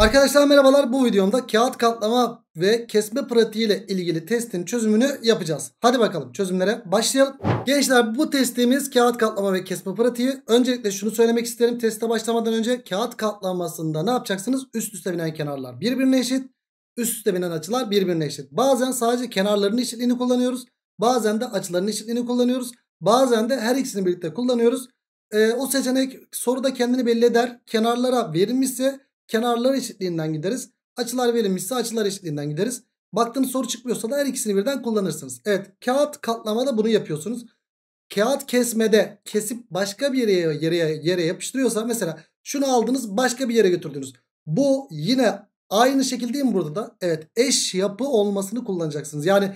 Arkadaşlar merhabalar bu videomda kağıt katlama ve kesme pratiği ile ilgili testin çözümünü yapacağız. Hadi bakalım çözümlere başlayalım. Gençler bu testimiz kağıt katlama ve kesme pratiği. Öncelikle şunu söylemek isterim teste başlamadan önce kağıt katlamasında ne yapacaksınız? Üst üste binen kenarlar birbirine eşit. Üst üste binen açılar birbirine eşit. Bazen sadece kenarlarının eşitliğini kullanıyoruz. Bazen de açılarının eşitliğini kullanıyoruz. Bazen de her ikisini birlikte kullanıyoruz. Ee, o seçenek soruda kendini belli eder. Kenarlara verilmişse Kenarlar eşitliğinden gideriz. Açılar verilmişse açılar eşitliğinden gideriz. Baktığınız soru çıkmıyorsa da her ikisini birden kullanırsınız. Evet kağıt katlamada bunu yapıyorsunuz. Kağıt kesmede kesip başka bir yere, yere, yere yapıştırıyorsa mesela şunu aldınız başka bir yere götürdünüz. Bu yine aynı şekilde değil mi burada da? Evet eş yapı olmasını kullanacaksınız. Yani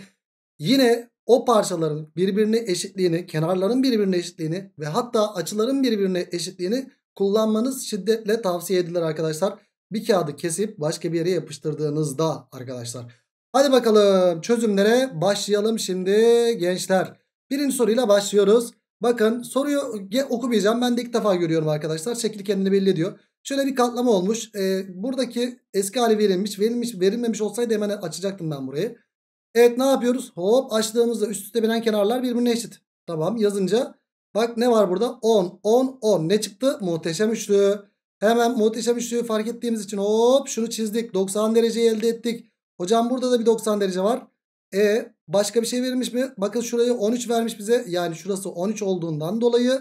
yine o parçaların birbirine eşitliğini, kenarların birbirine eşitliğini ve hatta açıların birbirine eşitliğini kullanmanız şiddetle tavsiye edilir arkadaşlar. Bir kağıdı kesip başka bir yere yapıştırdığınızda arkadaşlar. Hadi bakalım çözümlere başlayalım şimdi gençler. Birinci soruyla başlıyoruz. Bakın soruyu okumayacağım. Ben de ilk defa görüyorum arkadaşlar. Şekli kendini belli ediyor. Şöyle bir katlama olmuş. Ee, buradaki eski hali verilmiş. Verilmiş verilmemiş olsaydı hemen açacaktım ben burayı. Evet ne yapıyoruz? Hop açtığımızda üst üste binen kenarlar birbirine eşit. Tamam yazınca Bak ne var burada? 10, 10, 10. Ne çıktı? Muhteşem üçlü. Hemen muhteşem üçlüyü fark ettiğimiz için hop şunu çizdik. 90 dereceyi elde ettik. Hocam burada da bir 90 derece var. E başka bir şey verilmiş mi? Bakın şurayı 13 vermiş bize. Yani şurası 13 olduğundan dolayı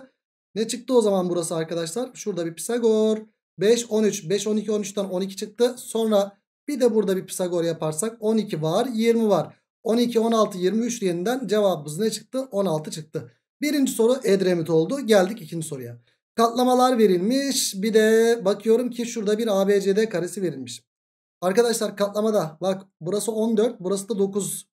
ne çıktı o zaman burası arkadaşlar? Şurada bir Pisagor. 5, 13. 5, 12, 13'ten 12 çıktı. Sonra bir de burada bir Pisagor yaparsak 12 var, 20 var. 12, 16, 23 yeniden cevabımız ne çıktı? 16 çıktı. Birinci soru Edremit oldu. Geldik ikinci soruya. Katlamalar verilmiş. Bir de bakıyorum ki şurada bir ABCD karesi verilmiş. Arkadaşlar katlamada bak burası 14 burası da 9.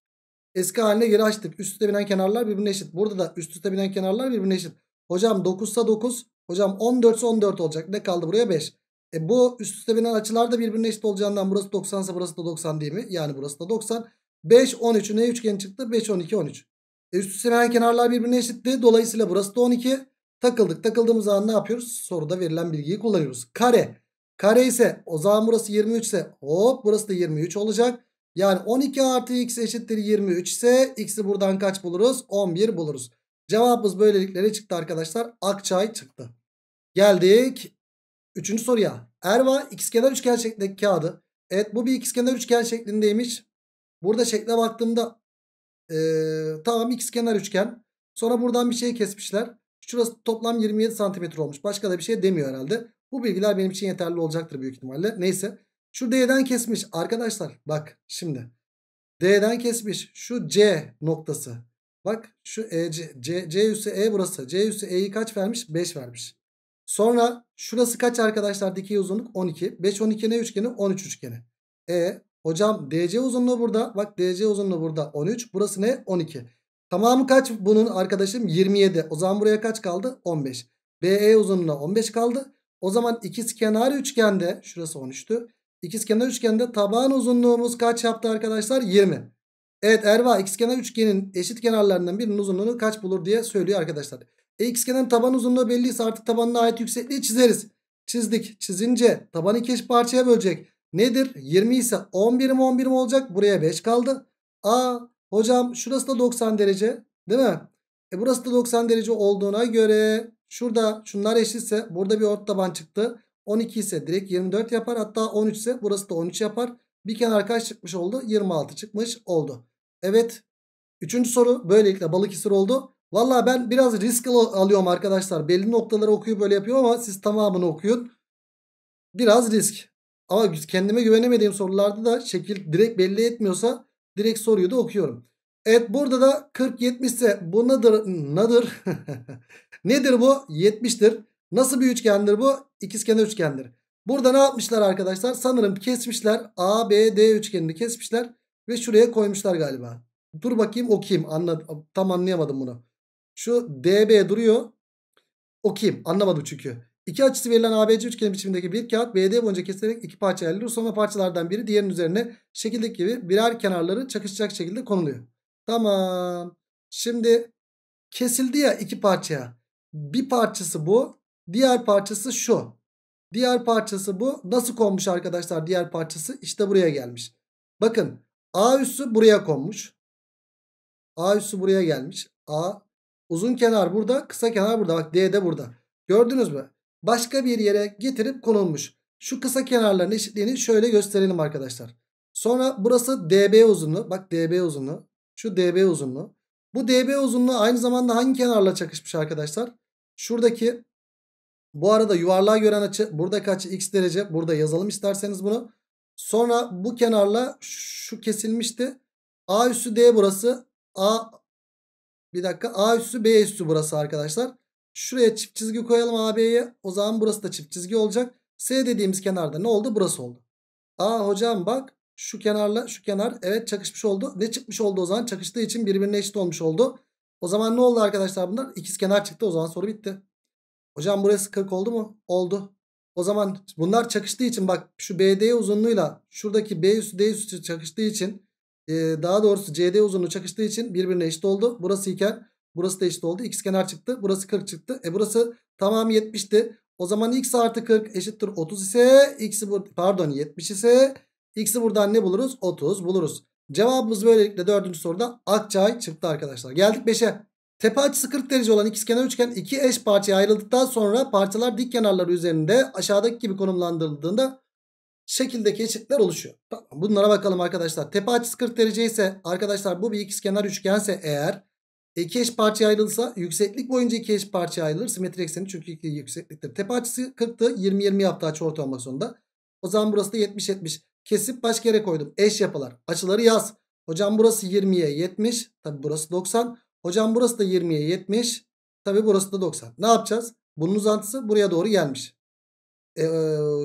Eski haline geri açtık. Üst üste binen kenarlar birbirine eşit. Burada da üst üste binen kenarlar birbirine eşit. Hocam 9 9'sa 9. Hocam 14 ise 14 olacak. Ne kaldı buraya 5. E bu üst üste binen açılar da birbirine eşit olacağından burası 90 ise burası da 90 değil mi? Yani burası da 90. 5 13 ne üçgen çıktı? 5 12 13. E üst üste veren kenarlar birbirine eşitti. Dolayısıyla burası da 12. Takıldık. Takıldığımız zaman ne yapıyoruz? Soruda verilen bilgiyi kullanıyoruz. Kare. Kare ise o zaman burası 23 ise hop burası da 23 olacak. Yani 12 artı x eşittir 23 ise x'i buradan kaç buluruz? 11 buluruz. Cevabımız böylelikle çıktı arkadaşlar? Akçay çıktı. Geldik 3. soruya. Erva x kenar üçgen şeklindeki kağıdı. Evet bu bir x kenar üçgen şeklindeymiş. Burada şekle baktığımda ee, tamam x kenar üçgen. Sonra buradan bir şey kesmişler. Şurası toplam 27 santimetre olmuş. Başka da bir şey demiyor herhalde. Bu bilgiler benim için yeterli olacaktır büyük ihtimalle. Neyse. Şu D'den kesmiş. Arkadaşlar bak şimdi. D'den kesmiş. Şu C noktası. Bak şu E, C, C, C üssü E burası. C üssü E'yi kaç vermiş? 5 vermiş. Sonra şurası kaç arkadaşlar? Dikey uzunluk 12. 5 12 ne üçgeni? 13 üçgeni. E Hocam DC uzunluğu burada. Bak DC uzunluğu burada 13. Burası ne? 12. Tamamı kaç bunun arkadaşım? 27. O zaman buraya kaç kaldı? 15. BE e uzunluğuna 15 kaldı. O zaman ikizkenar üçgende şurası 13'tü. İkizkenar üçgende taban uzunluğumuz kaç yaptı arkadaşlar? 20. Evet Erva ikizkenar üçgenin eşit kenarlarından birinin uzunluğunu kaç bulur diye söylüyor arkadaşlar. E ikizkenarın taban uzunluğu belliyse artık tabanına ait yüksekliği çizeriz. Çizdik. Çizince taban iki eşit parçaya bölecek. Nedir? 20 ise 10 birim 10 birim olacak. Buraya 5 kaldı. A hocam şurası da 90 derece değil mi? E burası da 90 derece olduğuna göre şurada şunlar eşitse burada bir ort taban çıktı. 12 ise direkt 24 yapar. Hatta 13 ise burası da 13 yapar. Bir kenar kaç çıkmış oldu? 26 çıkmış oldu. Evet. Üçüncü soru böylelikle balıkesir oldu. Valla ben biraz risk al alıyorum arkadaşlar. Belli noktaları okuyup böyle yapıyorum ama siz tamamını okuyun. Biraz risk. Ama kendime güvenemediğim sorularda da şekil direkt belli etmiyorsa direkt soruyu da okuyorum. Evet burada da 40 70 ise bu nedir? Nedir? nedir bu? 70'tir. Nasıl bir üçgendir bu? İkizkenar üçgendir. Burada ne yapmışlar arkadaşlar? Sanırım kesmişler. A, B, D üçgenini kesmişler. Ve şuraya koymuşlar galiba. Dur bakayım okuyayım. Anla, tam anlayamadım bunu. Şu DB duruyor. Okuyayım. Anlamadım çünkü. İki açısı verilen ABC üçgeni biçimindeki bir kağıt BD boyunca kesilerek iki parça elde edilir. Sonra parçalardan biri diğerinin üzerine şekildeki gibi birer kenarları çakışacak şekilde konuluyor. Tamam. Şimdi kesildi ya iki parçaya. Bir parçası bu. Diğer parçası şu. Diğer parçası bu. Nasıl konmuş arkadaşlar diğer parçası? işte buraya gelmiş. Bakın A üssü buraya konmuş. A üssü buraya gelmiş. A uzun kenar burada kısa kenar burada. Bak D de burada. Gördünüz mü? başka bir yere getirip konulmuş. Şu kısa kenarların eşitliğini şöyle gösterelim arkadaşlar. Sonra burası DB uzunluğu. Bak DB uzunluğu. Şu DB uzunluğu. Bu DB uzunluğu aynı zamanda hangi kenarla çakışmış arkadaşlar? Şuradaki bu arada yuvarlığa gören açı burada kaç x derece. Burada yazalım isterseniz bunu. Sonra bu kenarla şu kesilmişti. A üssü D burası. A bir dakika A üssü B üssü burası arkadaşlar. Şuraya çift çizgi koyalım AB'ye. O zaman burası da çift çizgi olacak. S dediğimiz kenarda ne oldu? Burası oldu. Aa hocam bak şu kenarla şu kenar evet çakışmış oldu. Ne çıkmış oldu o zaman? Çakıştığı için birbirine eşit olmuş oldu. O zaman ne oldu arkadaşlar bunlar? İkiz kenar çıktı o zaman soru bitti. Hocam burası 40 oldu mu? Oldu. O zaman bunlar çakıştığı için bak şu BD uzunluğuyla şuradaki B üstü D üstü çakıştığı için daha doğrusu CD uzunluğu çakıştığı için birbirine eşit oldu. Burası iken Burası da eşit oldu. X kenar çıktı. Burası 40 çıktı. E burası tamam 70'ti. O zaman x artı 40 eşittir 30 ise x'i pardon 70 ise x'i buradan ne buluruz? 30 buluruz. Cevabımız böylelikle dördüncü soruda Akçay çıktı arkadaşlar. Geldik 5'e. Tepe açısı 40 derece olan ikizkenar üçgen iki eş parçaya ayrıldıktan sonra parçalar dik kenarları üzerinde aşağıdaki gibi konumlandırıldığında şekildeki eşitler oluşuyor. bunlara bakalım arkadaşlar. Tepe açısı 40 derece ise arkadaşlar bu bir ikizkenar üçgense eğer İki eş parça ayrılsa yükseklik boyunca iki eş parça ayrılır. Simetri ekseni çünkü iki yüksekliktir. Tepe açısı 40'tı. 20-20 yaptı açı orta olmak zorunda. O zaman burası da 70-70. Kesip başka yere koydum. Eş yapılar. Açıları yaz. Hocam burası 20'ye 70. Tabi burası 90. Hocam burası da 20'ye 70. Tabi burası da 90. Ne yapacağız? Bunun uzantısı buraya doğru gelmiş. ee,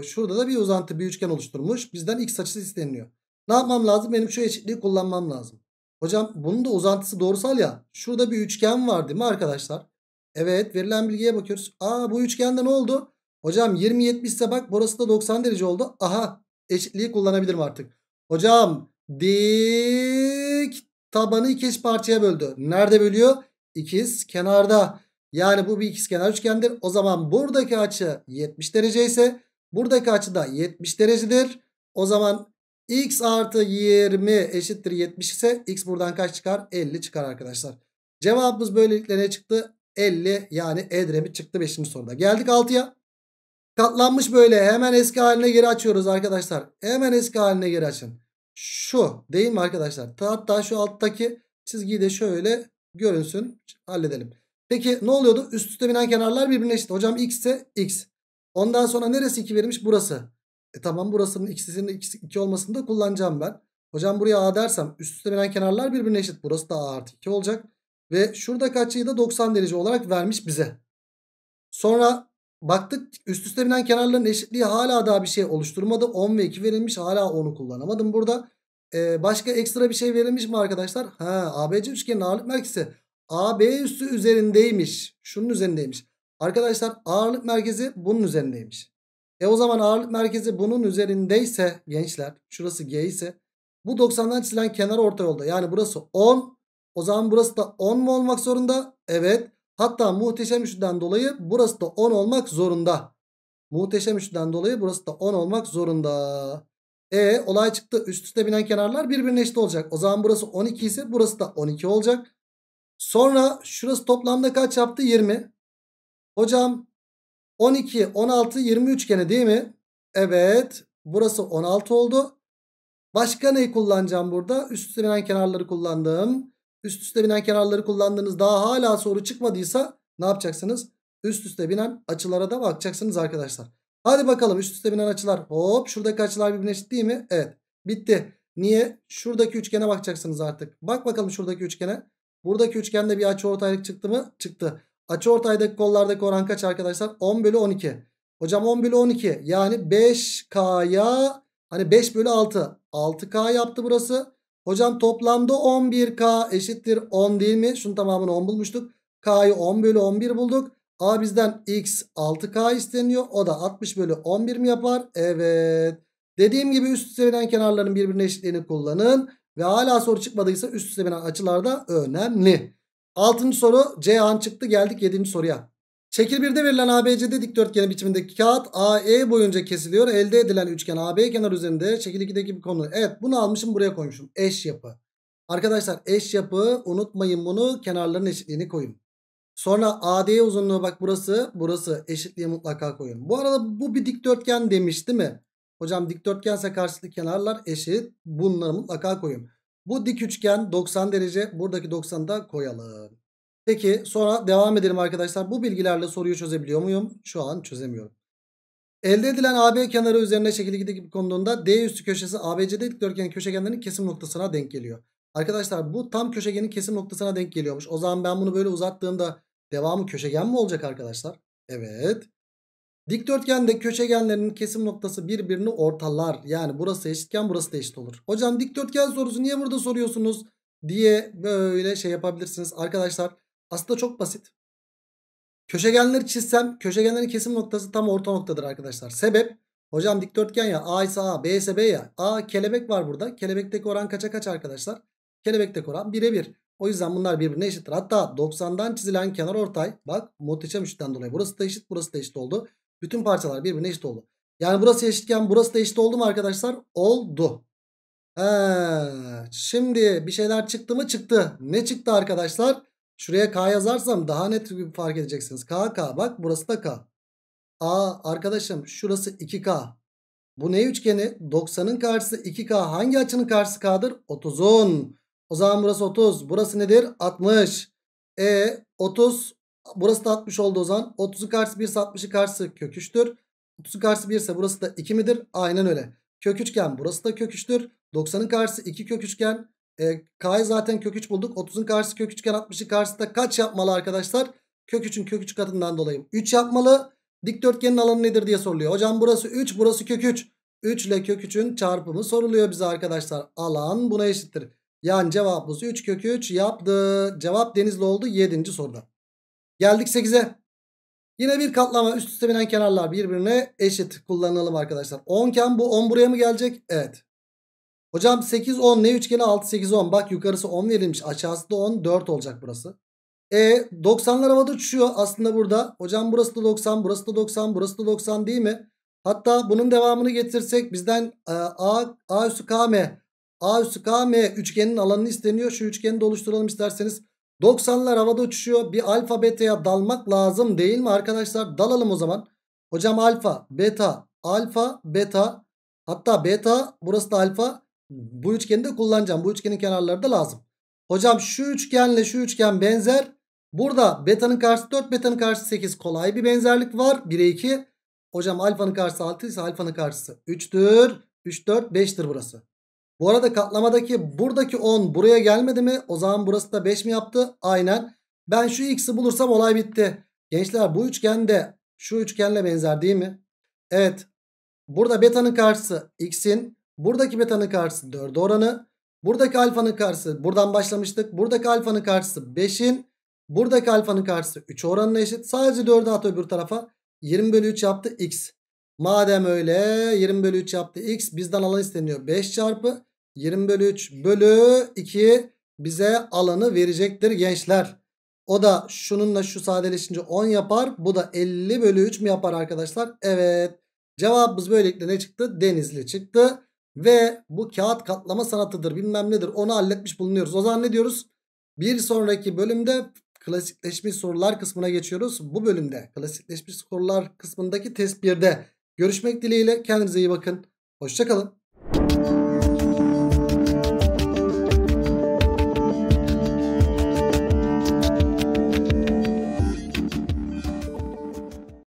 şurada da bir uzantı bir üçgen oluşturmuş. Bizden x açısı isteniliyor. Ne yapmam lazım? Benim şu eşitliği kullanmam lazım. Hocam bunun da uzantısı doğrusal ya. Şurada bir üçgen var değil mi arkadaşlar? Evet verilen bilgiye bakıyoruz. Aa bu üçgende ne oldu? Hocam 20-70 ise bak burası da 90 derece oldu. Aha eşitliği kullanabilirim artık. Hocam dik tabanı iki eş parçaya böldü. Nerede bölüyor? İkiz kenarda. Yani bu bir ikiz kenar üçgendir. O zaman buradaki açı 70 derece ise buradaki açı da 70 derecedir. O zaman x artı 20 eşittir 70 ise x buradan kaç çıkar? 50 çıkar arkadaşlar. Cevabımız böylelikle ne çıktı? 50 yani edremi çıktı 5. soruda. Geldik 6'ya. Katlanmış böyle hemen eski haline geri açıyoruz arkadaşlar. Hemen eski haline geri açın. Şu değil mi arkadaşlar? Hatta şu alttaki çizgiyi de şöyle görünsün halledelim. Peki ne oluyordu? Üst üste binen kenarlar birbirine eşit. Hocam x ise x. Ondan sonra neresi 2 verilmiş? Burası. E tamam burasının ikisinin ikisi 2 olmasını da kullanacağım ben. Hocam buraya A dersem üst üste gelen kenarlar birbirine eşit. Burası da A artı 2 olacak. Ve şurada açıyı da 90 derece olarak vermiş bize. Sonra baktık üst üste binen kenarların eşitliği hala daha bir şey oluşturmadı. 10 ve 2 verilmiş hala 10'u kullanamadım burada. Ee, başka ekstra bir şey verilmiş mi arkadaşlar? Ha, ABC üçgenin ağırlık merkezi AB üstü üzerindeymiş. Şunun üzerindeymiş. Arkadaşlar ağırlık merkezi bunun üzerindeymiş. E o zaman ağırlık merkezi bunun üzerindeyse gençler şurası G ise bu 90'dan çizilen kenar orta yolda. Yani burası 10. O zaman burası da 10 mu olmak zorunda? Evet. Hatta muhteşem üçlüden dolayı burası da 10 olmak zorunda. Muhteşem üçlüden dolayı burası da 10 olmak zorunda. E olay çıktı. Üst üste binen kenarlar birbirine eşit olacak. O zaman burası 12 ise burası da 12 olacak. Sonra şurası toplamda kaç yaptı? 20. Hocam 12, 16, 20 üçgeni değil mi? Evet. Burası 16 oldu. Başka neyi kullanacağım burada? Üst üste binen kenarları kullandım. Üst üste binen kenarları kullandığınız daha hala soru çıkmadıysa ne yapacaksınız? Üst üste binen açılara da bakacaksınız arkadaşlar. Hadi bakalım üst üste binen açılar. Hop şuradaki açılar birbirine eşit değil mi? Evet. Bitti. Niye? Şuradaki üçgene bakacaksınız artık. Bak bakalım şuradaki üçgene. Buradaki üçgende bir açı ortaylık çıktı mı? Çıktı. Açı ortaydaki kollardaki oran kaç arkadaşlar? 10 bölü 12. Hocam 10 bölü 12 yani 5K'ya hani 5 bölü 6. 6K yaptı burası. Hocam toplamda 11K eşittir 10 değil mi? Şunun tamamını 10 bulmuştuk. K'yı 10 bölü 11 bulduk. A bizden X 6K isteniyor. O da 60 bölü 11 mi yapar? Evet. Dediğim gibi üst üste binen kenarların birbirine eşitliğini kullanın. Ve hala soru çıkmadıysa üst üste binen açılar da önemli. Altıncı soru C an çıktı geldik yedinci soruya. Şekil 1'de verilen ABCD dikdörtgeni biçimindeki kağıt AE boyunca kesiliyor. Elde edilen üçgen AB kenar üzerinde şekil 2'deki bir konu. Evet bunu almışım buraya koymuşum. Eş yapı. Arkadaşlar eş yapı unutmayın bunu kenarların eşitliğini koyun. Sonra AD uzunluğu bak burası burası eşitliği mutlaka koyun. Bu arada bu bir dikdörtgen demiş değil mi? Hocam dikdörtgense karşılıklı kenarlar eşit. Bunları mutlaka koyun. Bu dik üçgen 90 derece. Buradaki 90'ı da koyalım. Peki sonra devam edelim arkadaşlar. Bu bilgilerle soruyu çözebiliyor muyum? Şu an çözemiyorum. Elde edilen AB kenarı üzerine şekil 2'deki gibi konduğunda D üstü köşesi ABC'de dikdörtgenin köşegenlerinin kesim noktasına denk geliyor. Arkadaşlar bu tam köşegenin kesim noktasına denk geliyormuş. O zaman ben bunu böyle uzattığımda devamı köşegen mi olacak arkadaşlar? Evet. Dikdörtgende köşegenlerinin kesim noktası birbirini ortalar. Yani burası eşitken burası da eşit olur. Hocam dikdörtgen sorusu niye burada soruyorsunuz diye böyle şey yapabilirsiniz. Arkadaşlar aslında çok basit. Köşegenleri çizsem köşegenlerin kesim noktası tam orta noktadır arkadaşlar. Sebep hocam dikdörtgen ya A ise A B ise B ya. A kelebek var burada. Kelebekteki oran kaça kaç arkadaşlar? Kelebekteki oran 1'e 1. O yüzden bunlar birbirine eşittir. Hatta 90'dan çizilen kenar ortay bak muhteşem üçten dolayı burası da eşit burası da eşit oldu. Bütün parçalar birbirine eşit oldu. Yani burası eşitken burası da eşit oldu mu arkadaşlar? Oldu. Ha, şimdi bir şeyler çıktı mı? Çıktı. Ne çıktı arkadaşlar? Şuraya K yazarsam daha net fark edeceksiniz. K K bak burası da K. A arkadaşım şurası 2K. Bu ne üçgeni? 90'ın karşısı 2K. Hangi açının karşısı K'dır? 30'un. O zaman burası 30. Burası nedir? 60. E 30 Burası da 60 oldu o zaman. 30'u karşısı 1 ise 60'ı karşısı kök 3'tür. 30'u karşısı 1 ise burası da 2 midir? Aynen öyle. Kök üçgen burası da kök 3'tür. 90'ın karşısı 2 kök üçgen. E, K'yı zaten kök 3 bulduk. 30'un karşısı kök üçgen 60'ı karşısı da kaç yapmalı arkadaşlar? Kök 3'ün kök 3 katından dolayı 3 yapmalı. Dikdörtgenin alanı nedir diye soruluyor. Hocam burası 3 burası kök 3. 3 ile kök 3'ün çarpımı soruluyor bize arkadaşlar. Alan buna eşittir. Yani cevabımız 3 kök 3 yaptı. Cevap Denizli oldu 7. soruda. Geldik 8'e. Yine bir katlama üst üste binen kenarlar birbirine eşit kullanalım arkadaşlar. 10 iken bu 10 buraya mı gelecek? Evet. Hocam 8 10 ne üçgeni 6 8 10. Bak yukarısı 10 verilmiş. Aşağısı da 10 4 olacak burası. E 90'lar havada uçuşuyor aslında burada. Hocam burası da 90, burası da 90, burası da 90 değil mi? Hatta bunun devamını getirsek bizden e, A, A üssü KM A üssü KM üçgenin alanını isteniyor. Şu üçgeni de oluşturalım isterseniz. 90'lar havada uçuşuyor. Bir alfa beta'ya dalmak lazım değil mi arkadaşlar? Dalalım o zaman. Hocam alfa, beta, alfa, beta. Hatta beta burası da alfa. Bu üçgeni de kullanacağım. Bu üçgenin kenarları da lazım. Hocam şu üçgenle şu üçgen benzer. Burada beta'nın karşısı 4, beta'nın karşısı 8. Kolay bir benzerlik var. 1'e 2. Hocam alfanın karşısı 6 ise alfanın karşısı 3'tür. 3, 4, 5'tir burası. Bu arada katlamadaki buradaki 10 buraya gelmedi mi? O zaman burası da 5 mi yaptı? Aynen. Ben şu x'i bulursam olay bitti. Gençler bu üçgen de şu üçgenle benzer değil mi? Evet. Burada beta'nın karşısı x'in. Buradaki beta'nın karşısı 4 oranı. Buradaki alfanın karşısı buradan başlamıştık. Buradaki alfanın karşısı 5'in. Buradaki alfanın karşısı 3 oranına eşit. Sadece 4'ü at öbür tarafa. 20 bölü 3 yaptı x. Madem öyle 20 bölü 3 yaptı x bizden alan isteniyor 5 çarpı. 20 bölü 3 bölü 2 bize alanı verecektir gençler. O da şununla şu sadeleşince 10 yapar. Bu da 50 bölü 3 mü yapar arkadaşlar? Evet. Cevabımız böylelikle ne çıktı? Denizli çıktı. Ve bu kağıt katlama sanatıdır bilmem nedir onu halletmiş bulunuyoruz. O zaman ne diyoruz? Bir sonraki bölümde klasikleşmiş sorular kısmına geçiyoruz. Bu bölümde klasikleşmiş sorular kısmındaki test 1'de görüşmek dileğiyle kendinize iyi bakın. Hoşçakalın.